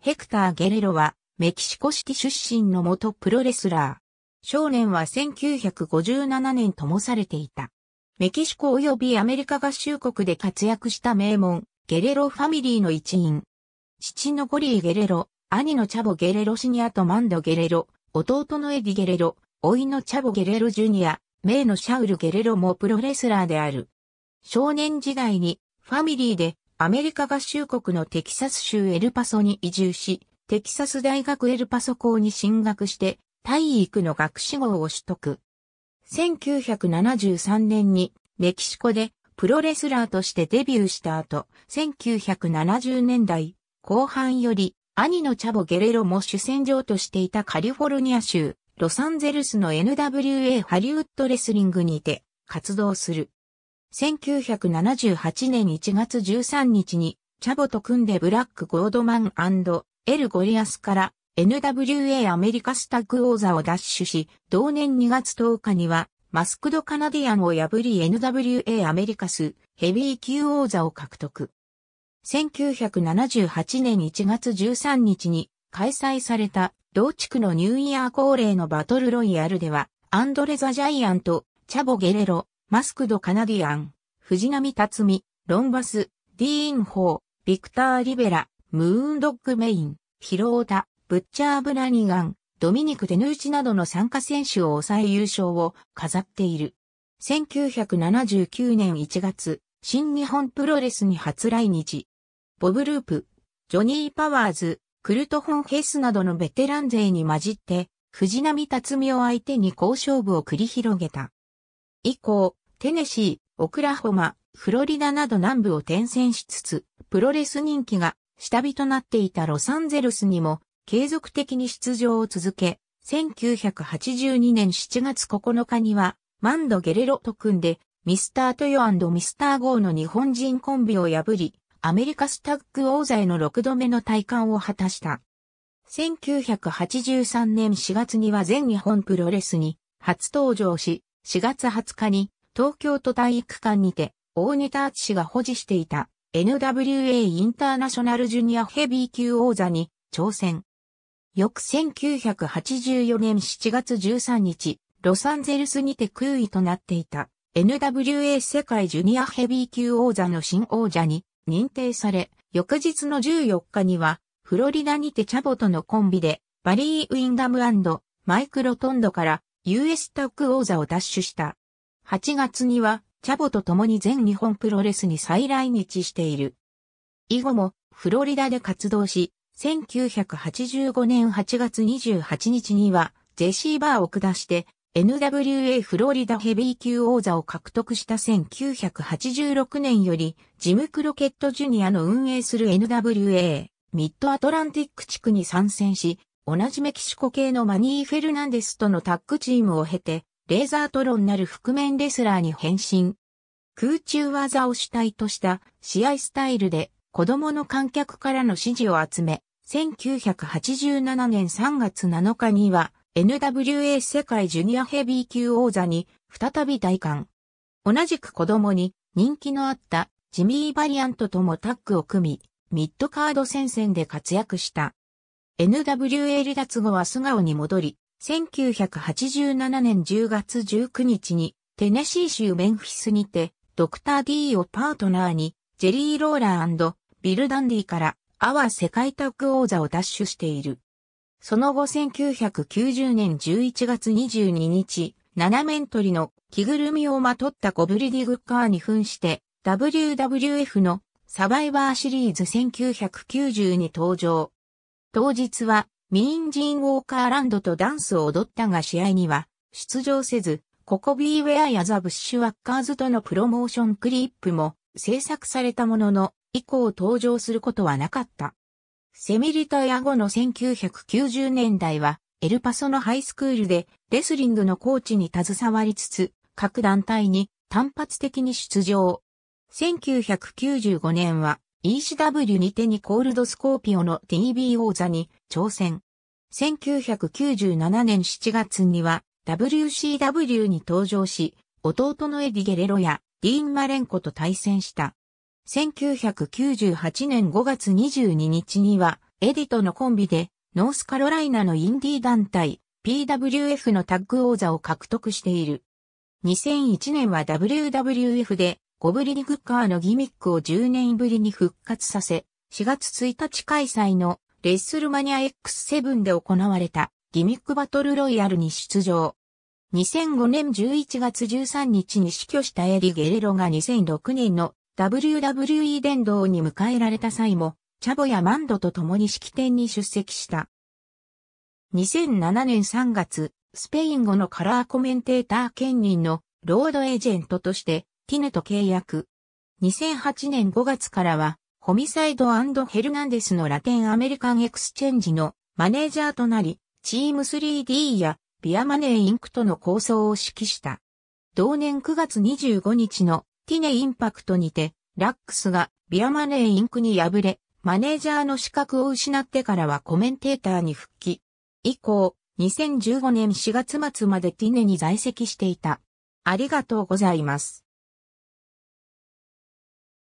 ヘクター・ゲレロは、メキシコシティ出身の元プロレスラー。少年は1957年ともされていた。メキシコ及びアメリカ合衆国で活躍した名門、ゲレロファミリーの一員。父のゴリー・ゲレロ、兄のチャボ・ゲレロシニアとマンド・ゲレロ、弟のエディ・ゲレロ、甥のチャボ・ゲレロジュニア、名のシャウル・ゲレロもプロレスラーである。少年時代に、ファミリーでアメリカ合衆国のテキサス州エルパソに移住し、テキサス大学エルパソ校に進学して、体育の学士号を取得。1973年にメキシコでプロレスラーとしてデビューした後、1970年代後半より兄のチャボ・ゲレロも主戦場としていたカリフォルニア州ロサンゼルスの NWA ハリウッドレスリングにて活動する。1978年1月13日に、チャボと組んでブラック・ゴードマンエル・ゴリアスから NWA アメリカスタッグ王座を奪取し、同年2月10日には、マスクド・カナディアンを破り NWA アメリカスヘビー級王座を獲得。1978年1月13日に開催された同地区のニューイヤー恒例のバトルロイヤルでは、アンドレ・ザ・ジャイアント、チャボ・ゲレロ、マスクド・カナディアン、藤波辰美、ロンバス、ディーン・ホー、ビクター・リベラ、ムーンドッグ・メイン、ヒロオタ、ブッチャー・ブラニガン、ドミニク・デヌーチなどの参加選手を抑え優勝を飾っている。1979年1月、新日本プロレスに初来日。ボブループ、ジョニー・パワーズ、クルト・ホン・ヘスなどのベテラン勢に混じって、藤波辰美を相手に好勝負を繰り広げた。以降、テネシー、オクラホマ、フロリダなど南部を転戦しつつ、プロレス人気が下火となっていたロサンゼルスにも継続的に出場を続け、1982年7月9日には、マンド・ゲレロと組んで、ミスター・トヨミスター・ゴーの日本人コンビを破り、アメリカスタッグ王座への6度目の体感を果たした。1983年4月には全日本プロレスに初登場し、4月20日に東京都体育館にて、大根田敦氏が保持していた NWA インターナショナルジュニアヘビー級王座に挑戦。翌1984年7月13日、ロサンゼルスにて空位となっていた NWA 世界ジュニアヘビー級王座の新王者に認定され、翌日の14日にはフロリダにてチャボとのコンビでバリー・ウィンダムマイク・ロトンドから US タック王座を奪取した。8月には、チャボと共に全日本プロレスに再来日している。以後も、フロリダで活動し、1985年8月28日には、ジェシーバーを下して、NWA フロリダヘビー級王座を獲得した1986年より、ジム・クロケット・ジュニアの運営する NWA、ミッドアトランティック地区に参戦し、同じメキシコ系のマニー・フェルナンデスとのタッグチームを経て、レーザートロンなる覆面レスラーに変身。空中技を主体とした試合スタイルで子供の観客からの支持を集め、1987年3月7日には NWA 世界ジュニアヘビー級王座に再び大冠。同じく子供に人気のあったジミー・バリアントともタッグを組み、ミッドカード戦線で活躍した。NWA 離脱後は素顔に戻り、1987年10月19日にテネシー州メンフィスにてドクター D をパートナーにジェリー・ローラービル・ダンディからアワー世界タッグ王座を奪取している。その後1990年11月22日、7面取りの着ぐるみをまとったゴブリディグッカーに扮して WWF のサバイバーシリーズ1990に登場。当日はミーン・ジーン・ウォーカーランドとダンスを踊ったが試合には出場せず、ココビー・ウェアやザ・ブッシュ・ワッカーズとのプロモーションクリップも制作されたものの、以降登場することはなかった。セミリタヤ後の1990年代は、エルパソのハイスクールでレスリングのコーチに携わりつつ、各団体に単発的に出場。1995年は ECW にてにコールドスコーピオの TV 王座に挑戦。1997年7月には WCW に登場し、弟のエディ・ゲレロやディーン・マレンコと対戦した。1998年5月22日には、エディとのコンビで、ノースカロライナのインディー団体、PWF のタッグ王座を獲得している。2001年は WWF でゴブリリ・グッカーのギミックを10年ぶりに復活させ、4月1日開催のレッスルマニア X7 で行われたギミックバトルロイヤルに出場。2005年11月13日に死去したエリ・ゲレロが2006年の WWE 殿堂に迎えられた際も、チャボやマンドと共に式典に出席した。2007年3月、スペイン語のカラーコメンテーター兼任のロードエージェントとしてティネと契約。2008年5月からは、ホミサイドヘルナンデスのラテンアメリカンエクスチェンジのマネージャーとなり、チーム 3D やビアマネーインクとの構想を指揮した。同年9月25日のティネインパクトにて、ラックスがビアマネーインクに敗れ、マネージャーの資格を失ってからはコメンテーターに復帰。以降、2015年4月末までティネに在籍していた。ありがとうございます。